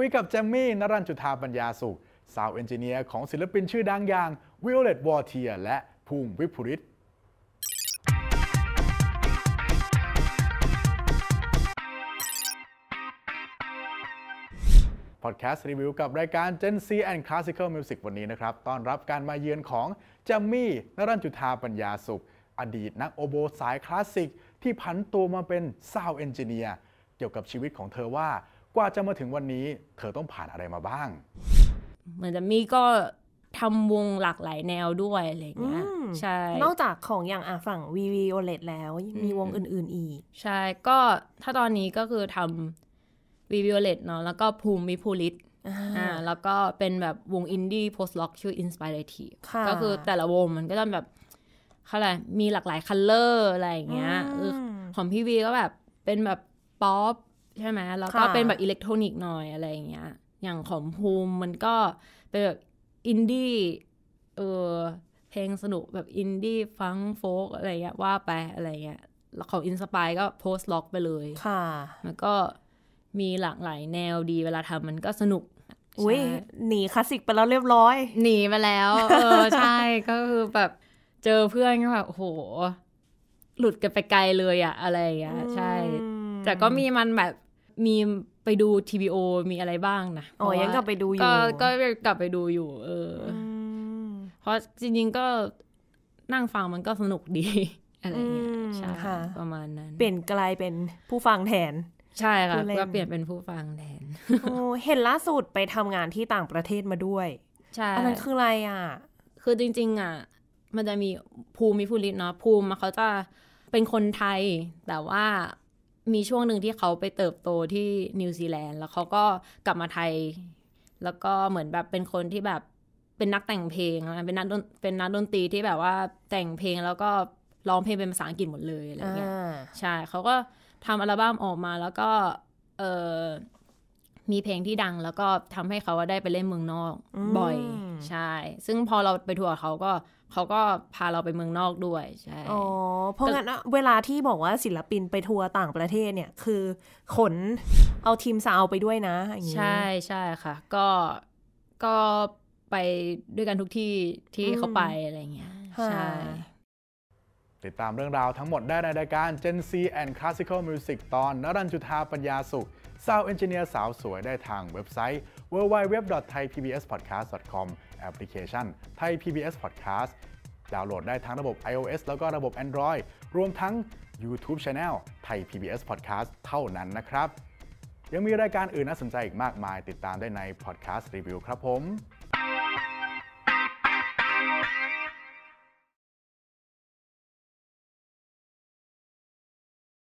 คุยกับแจมมี่นรันจุธาปัญญาสุขซาวเอนจิเนียร์ของศิลปินชื่อดังอย่างวิโอเลตวอเทียและภูมิวิภุริตพอดแคสต์ รีวิวกับรายการ Gen C and Classical Music วันนี้นะครับต้อนรับการมาเยือนของ แจมมี่นรันจุธาปัญญาสุข อดีตนักโอโบสายคลาสสิก ที่ผันตัวมาเป็นซาวเอนจิเนียร์เกี่ยวกับชีวิตของเธอว่ากว่าจะมาถึงวันนี้เธอต้องผ่านอะไรมาบ้าง เหมือนจะมีก็ทำวงหลากหลายแนวด้วยอะไรเงี้ยใช่ นอกจากของอย่างฝั่ง v วีโอเแล้ว มีวงอื่นๆ อีก ใช่ ก็ถ้าตอนนี้ก็คือทำวีวีโอเเนาะแล้วก็ภูมิมิภูริตอ่าแล้วก็เป็นแบบวงอินดี้โพสต์ล็อกชื่อ Inspirative ก็คือแต่ละวงมันก็จะแบบเขาอะไรมีหลากหลายคัลเลอร์อะไรอย่างเงี้ยของพี่วีก็แบบเป็นแบบป๊อปใช่ไหมแล้วก็เป็นแบบอิเล็กทรอนิกส์หน่อยอะไรอย่างเงี้ยอย่างของภูมิมันก็เป็นแบบอินดี้เออเพลงสนุก แบบอินดี้ฟังโฟกอะไรเงี้ยว่าไป อะไรเงี้ยแล้วของอินสปายก็โพสต์ล็อกไปเลย ค่ะ แล้วก็มีหลากหลายแนวดีเวลาทำมันก็สนุก อุ้ยหนีคลาสสิกไปแล้วเรียบร้อย หนีมาแล้ว เออ ใช่ก็คือแบบเจอเพื่อนก็แบบโหหลุดกันไปไกลเลยอะอะไรอย่างเงี้ยใช่ แต่ก็มีมันแบบมีไปดู t b o มีอะไรบ้างนะอ๋อยังกลับไปดูอยู่ก็กลับไปดูอยู่ เออ เพราะจริงๆ ก็นั่งฟังมันก็สนุกดี อะไรเงี้ย ใช่ค่ะประมาณนั้น เปลี่ยนกลายเป็นผู้ฟังแทน ใช่ค่ะ ก็เปลี่ยนเป็นผู้ฟังแทนเห็นล่าสุดไปทำงานที่ต่างประเทศมาด้วย ใช่ อันนั้นคืออะไรอ่ะ คือจริง ๆ อ่ะ มันจะมีภูมิภูริศเนาะ ภูมิเขาจะเป็นคนไทย แต่ว่ามีช่วงหนึ่งที่เขาไปเติบโตที่นิวซีแลนด์แล้วเขาก็กลับมาไทย แล้วก็เหมือนแบบเป็นคนที่แบบเป็นนักแต่งเพลงเป็นนักเป็นนักดนตรีที่แบบว่าแต่งเพลงแล้วก็ร้องเพลงเป็นภาษาอังกฤษหมดเลยอะไรเงี้ยใช่เขาก็ทำอัลบั้มออกมาแล้วก็ เออมีเพลงที่ดังแล้วก็ทำให้เขาได้ไปเล่นเมืองนอก บ่อย ใช่ ซึ่งพอเราไปทัวร์เขาก็เขาก็พาเราไปเมืองนอกด้วยใช่อ๋อเพราะงั้นเวลาที่บอกว่าศิลปินไปทัวร์ต่างประเทศเนี่ย คือขนเอาทีมซาวไปด้วยนะอย่างนี้ใช่ใช่ค่ะ ก็ก็ไปด้วยกันทุกที่ที่เขาไปอะไรเงี้ยใช่ติดตามเรื่องราวทั้งหมดได้ในรายการ Gen C and Classical Music ตอนนรันจุธาปัญญาสุขสาวเอนจิเนียร์สาวสวยได้ทางเว็บไซต์ www.thaipbspodcast.com แอปพลิเคชัน Thai PBS Podcast ดาวน์โหลดได้ทั้งระบบ iOS แล้วก็ระบบ Android รวมทั้ง YouTube Channel Thai PBS Podcast เท่านั้นนะครับ ยังมีรายการอื่นน่าสนใจอีกมากมาย ติดตามได้ใน Podcast Review ครับผม